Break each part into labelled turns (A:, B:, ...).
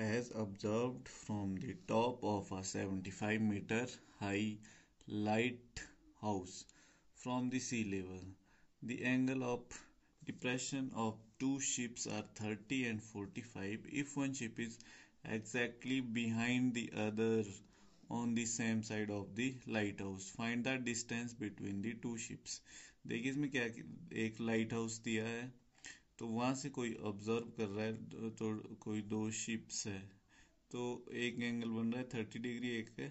A: as observed from the top of a 75 meter high lighthouse from the sea level. The angle of depression of two ships are 30 and 45 if one ship is exactly behind the other on the same side of the lighthouse. Find the distance between the two ships. देखिए इसमें क्या एक light house दिया है तो वहाँ से कोई ऑब्जर्व कर रहा है तो, तो कोई दो शिप्स है तो एक एंगल बन रहा है थर्टी डिग्री एक है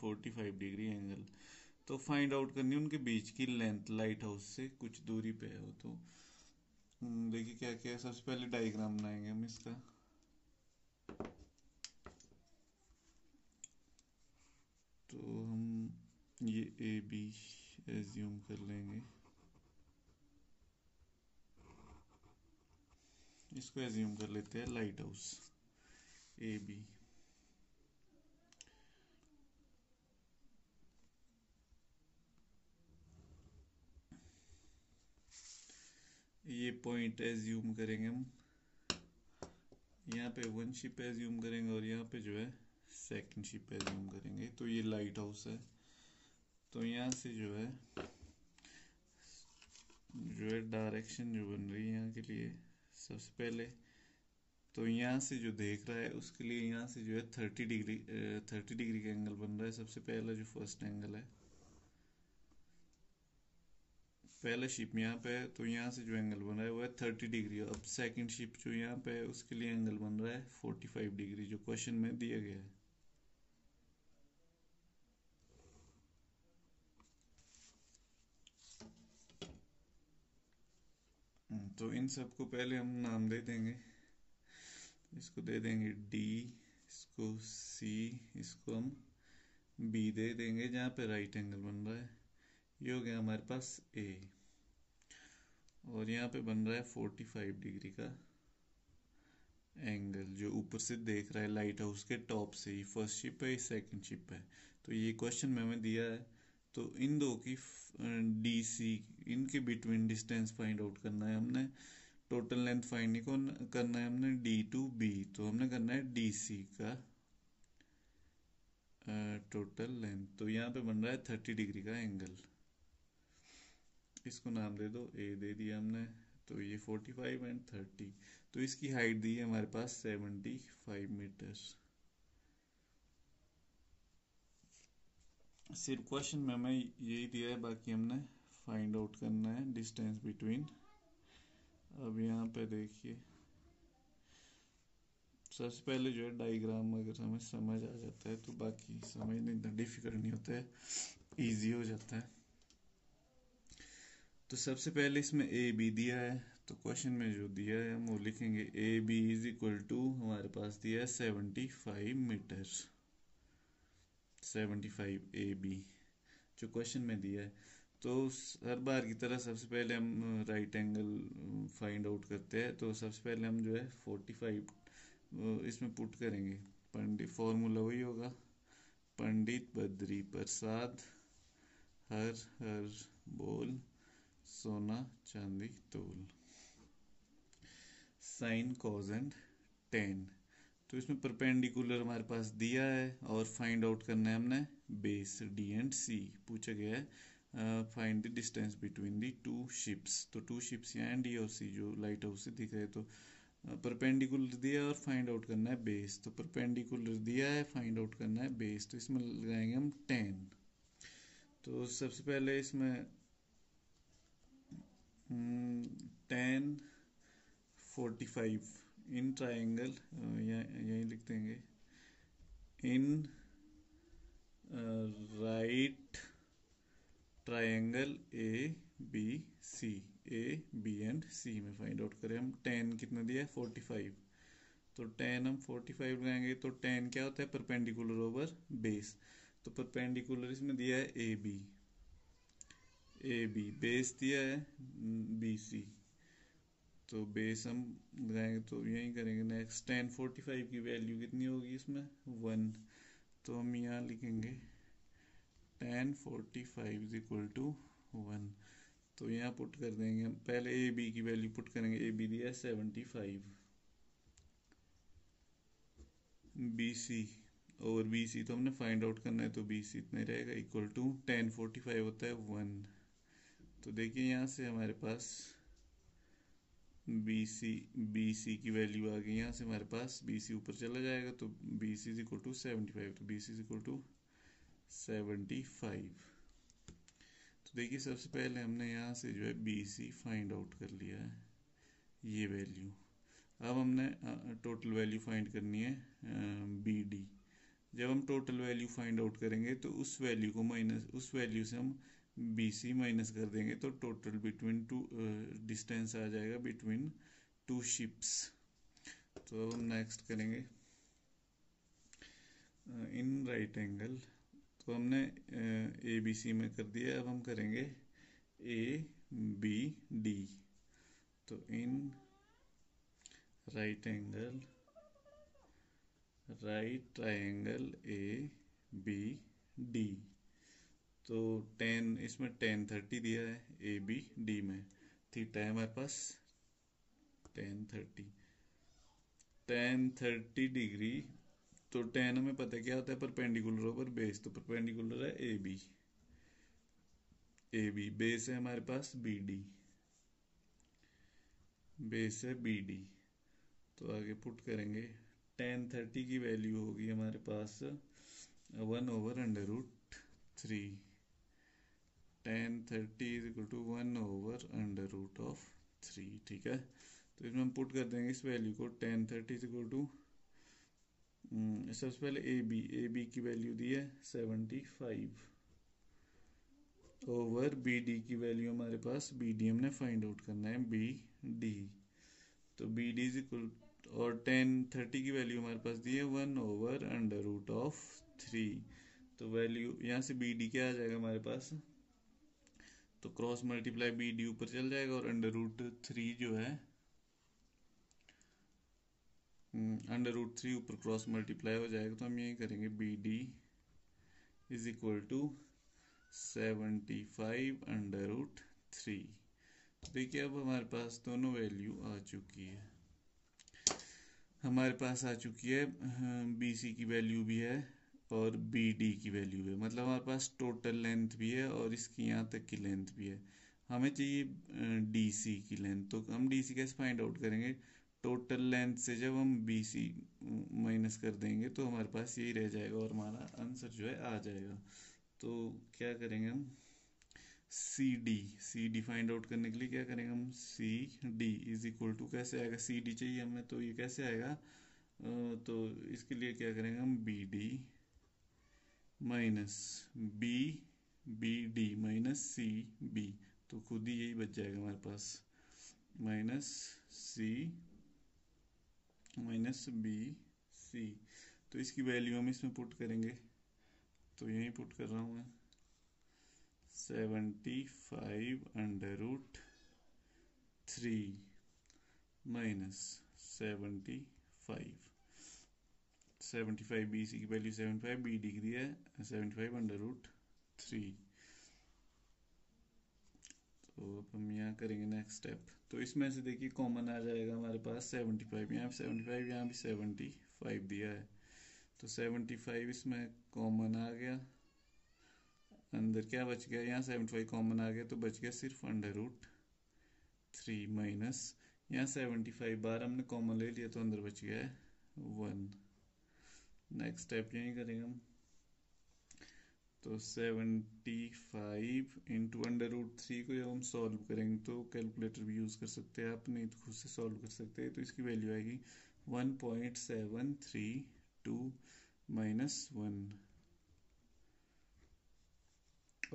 A: फोर्टी फाइव डिग्री एंगल तो फाइंड आउट करनी है उनके बीच की लेंथ लाइट हाउस से कुछ दूरी पे है वो तो हम्म, देखिए क्या क्या है सबसे पहले डायग्राम बनाएंगे हम इसका तो हम ये ए बी एज्यूम कर लेंगे इसको एज्यूम कर लेते हैं लाइट हाउस ए बी ये पॉइंट एज्यूम करेंगे हम यहाँ पे वन शिप एज्यूम करेंगे और यहाँ पे जो है सेकंड शिप एज्यूम करेंगे तो ये लाइट हाउस है तो यहाँ से जो है जो है डायरेक्शन जो बन रही है यहाँ के लिए सबसे पहले तो यहाँ से जो देख रहा है उसके लिए यहाँ से जो है थर्टी डिग्री थर्टी डिग्री का एंगल बन रहा है सबसे पहला जो फर्स्ट एंगल है पहला शिप यहाँ पे है तो यहाँ से जो एंगल बन रहा है वो है थर्टी डिग्री अब सेकंड शिप जो यहाँ पे है उसके लिए एंगल बन रहा है फोर्टी फाइव डिग्री जो क्वेश्चन में दिया गया है हम्म, तो इन सब को पहले हम नाम दे देंगे इसको दे देंगे डी इसको सी इसको हम बी दे देंगे जहाँ पे राइट एंगल बन रहा है ये हो गया हमारे पास ए और यहाँ पे बन रहा है 45 डिग्री का एंगल जो ऊपर से देख रहा है लाइट हाउस के टॉप से ये फर्स्ट शिप है ये सेकंड शिप है तो ये क्वेश्चन में हमें दिया है तो इन दो की डी सी इनके बिटवीन डिस्टेंस फाइंड आउट करना है हमने टोटल लेंथ फाइंड नहीं कौन करना है हमने डी टू बी तो हमने करना है डी सी का टोटल लेंथ तो यहाँ पे बन रहा है थर्टी डिग्री का एंगल इसको नाम दे दो ए दे दिया हमने तो ये फोर्टी फाइव एंड थर्टी तो इसकी हाइट दी है हमारे पास सेवेंटी फाइव मीटर्स सिर्फ क्वेश्चन में हमें यही दिया है बाकी हमने फाइंड आउट करना है डिस्टेंस बिटवीन अब यहाँ पे देखिए सबसे पहले जो है डायग्राम अगर हमें समझ आ जाता है तो बाकी में इतना डिफिकल्ट नहीं होता है ईजी हो जाता है तो सबसे पहले इसमें ए बी दिया है तो क्वेश्चन में जो दिया है हम वो लिखेंगे A B is equal to हमारे पास दिया है seventy five metre seventy five A B जो क्वेश्चन में दिया है तो हर बार की तरह सबसे पहले हम राइट एंगल फाइंड आउट करते हैं तो सबसे पहले हम जो है फोर्टी फाइव इसमें पुट करेंगे पंडित फॉर्मूला वही होगा पंडित बद्री प्रसाद हर हर बोल सोना चांदी तोल साइन कॉज एंड टेन तो इसमें परपेंडिकुलर हमारे पास दिया है और फाइंड आउट करना है हमने बेस डी एंड सी पूछा गया है find the distance between the two ships तो टू शिप्स यहाँ एंड और सी जो लाइट हाउस से दिख रहे तो परपेंडिकुलर दिया और फाइंड आउट करना है बेस तो परपेंडिकुलर दिया है फाइंड आउट करना है बेस तो इसमें लगाएंगे हम टेन तो सबसे पहले इसमें tan forty five in triangle यहीं लिख देंगे in right uh, right triangle A B C A B and C में फाइंड आउट करें हम टेन कितना दिया है फोर्टी फाइव तो टेन हम फोर्टी फाइव लगाएंगे तो टेन क्या होता है परपेंडिकुलर ओवर बेस तो परपेंडिकुलर इसमें दिया है A B A B base दिया है बी सी तो बेस हम लगाएंगे तो यही करेंगे नेक्स्ट टेन फोर्टी फाइव की वैल्यू कितनी होगी इसमें वन तो हम यहाँ लिखेंगे tan forty five is equal to one तो यहाँ पुट कर देंगे हम पहले ए बी की वैल्यू पुट करेंगे ए बी दिया सेवेंटी फाइव बी सी और बी सी तो हमने फाइंड आउट करना है तो बी सी इतना ही रहेगा equal to tan forty five होता है वन तो देखिए यहाँ से हमारे पास बी सी बी सी की वैल्यू आ गई यहाँ से हमारे पास बी सी ऊपर चला जाएगा तो B C is equal to seventy five तो B C is equal to seventy five तो देखिए सबसे पहले हमने यहाँ से जो है बी सी फाइंड आउट कर लिया है ये वैल्यू अब हमने टोटल वैल्यू फाइंड करनी है बी डी जब हम टोटल वैल्यू फाइंड आउट करेंगे तो उस वैल्यू को माइनस उस वैल्यू से हम बी सी माइनस कर देंगे तो टोटल बिटवीन टू डिस्टेंस आ जाएगा बिटवीन टू शिप्स तो हम नेक्स्ट करेंगे इन राइट एंगल इसको हमने ए बी सी में कर दिया अब हम करेंगे ए बी डी तो in right angle right triangle A B D तो टेन इसमें टेन थर्टी दिया है ए बी डी में थीटा है हमारे पास tan thirty tan thirty degree तो टेन हमें पता क्या होता है परपेंडिकुलर ओवर बेस तो परपेंडिकुलर है A B A B base है हमारे पास बी डी बेस है बी डी तो आगे पुट करेंगे टेन थर्टी की वैल्यू होगी हमारे पास one over under root three tan thirty is equal to one over under root of three ठीक है तो इसमें हम पुट कर देंगे इस वैल्यू को tan thirty is equal to Hmm, सबसे पहले ए बी ए बी की वैल्यू दी है seventy five over B D की वैल्यू हमारे पास बी डी हमने फाइंड आउट करना है बी डी तो बी डी इज इक्वल और टेन थर्टी की वैल्यू हमारे पास दी है one over under root of three तो वैल्यू यहाँ से बी डी क्या आ जाएगा हमारे पास तो क्रॉस मल्टीप्लाई बी डी ऊपर चल जाएगा और अंडर रूट थ्री जो है अंडर रूट थ्री ऊपर क्रॉस मल्टीप्लाई हो जाएगा तो हम यही करेंगे B D is equal to seventy five under root three देखिए अब हमारे पास दोनों वैल्यू आ चुकी है हमारे पास आ चुकी है बी हम्म, सी की वैल्यू भी है और बी डी की वैल्यू है मतलब हमारे पास टोटल लेंथ भी है और इसकी यहाँ तक की लेंथ भी है हमें चाहिए डी सी की लेंथ तो हम डी सी कैसे फाइंड आउट करेंगे टोटल लेंथ से जब हम बी सी माइनस कर देंगे तो हमारे पास यही रह जाएगा और हमारा आंसर जो है आ जाएगा तो क्या करेंगे हम C D C D find out करने के लिए क्या करेंगे हम C D is equal to कैसे आएगा सी डी चाहिए हमें तो ये कैसे आएगा तो इसके लिए क्या करेंगे हम B D minus B B D minus C B तो खुद ही यही बच जाएगा हमारे पास minus C minus B C तो इसकी वैल्यू हम इसमें पुट करेंगे तो यहीं पुट कर रहा हूँ मैं seventy five under root three minus seventy five seventy five B C की value seventy five B degree है seventy five under root three तो अब हम यहाँ करेंगे नेक्स्ट स्टेप तो इसमें से देखिए कॉमन आ जाएगा हमारे पास सेवेंटी फाइव यहाँ सेवेंटी फाइव यहाँ भी सेवेंटी फाइव दिया है तो सेवेंटी फाइव इसमें कॉमन आ गया अंदर क्या बच गया यहाँ सेवेंटी फाइव कॉमन आ गया तो बच गया सिर्फ अंडर रूट थ्री माइनस यहाँ सेवेंटी फाइव बार हमने कॉमन ले लिया तो अंदर बच गया है वन नेक्स्ट स्टेप यही करेंगे हम तो seventy five into under root three को जब हम सॉल्व करेंगे तो कैलकुलेटर भी यूज़ कर सकते हैं आप नहीं तो खुद से सॉल्व कर सकते हैं तो इसकी वैल्यू आएगी one point seven three two minus one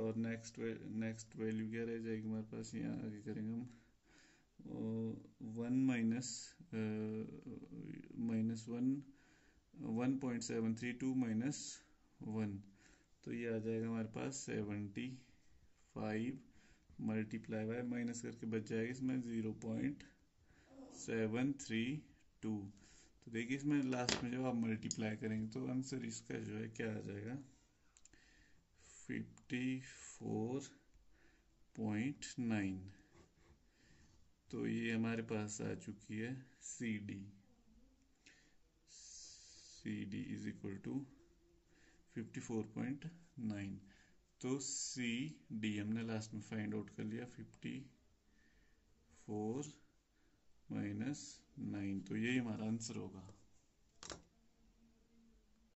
A: और नेक्स्ट नेक्स्ट वैल्यू क्या रह जाएगी हमारे पास यहाँ आगे करेंगे हम one minus minus one one point seven three two minus one तो ये आ जाएगा हमारे पास seventy five multiply by minus करके बच जाएगा इसमें zero point seven three two तो देखिए इसमें लास्ट में जब आप मल्टीप्लाई करेंगे तो आंसर इसका जो है क्या आ जाएगा फिफ्टी फोर पॉइंट नाइन तो ये हमारे पास आ चुकी है C D C D is equal to 54.9 तो सी डी हमने लास्ट में फाइंड आउट कर लिया 54 माइनस नाइन तो यही हमारा आंसर होगा